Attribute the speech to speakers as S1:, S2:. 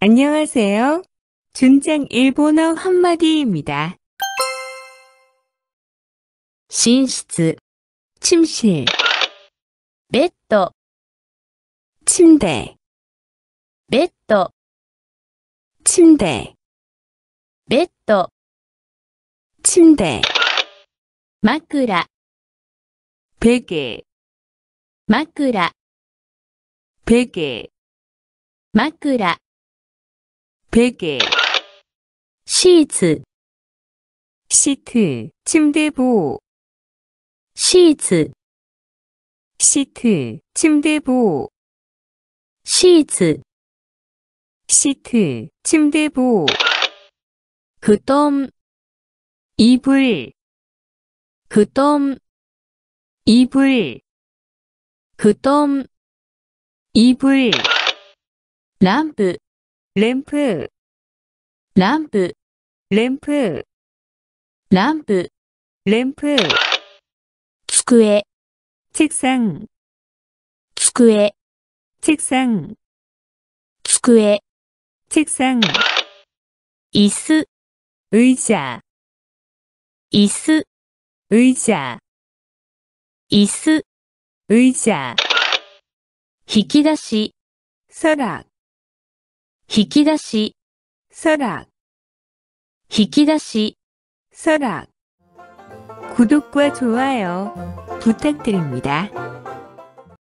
S1: 안녕하세요. 준장 일본어 한마디입니다. 寝室、 침실, ベッ
S2: 침대, ベッ 침대, ベッ 침대, 마크라, 베개, 마크라, 베개, 마크라. 마크라. 베개 시트 시트 침대 보 시트 시트 침대 보 시트 시트 침대 보 그덤 이불 그덤 이불 그덤 이불 람프 ランプランプ、ランプランプ、ランプ机、책상机、책상机、책상椅子、의자椅子、의자椅子、의자引き出し、서랍 引き出し、서락引き出し、서락 구독과 좋아요 부탁드립니다.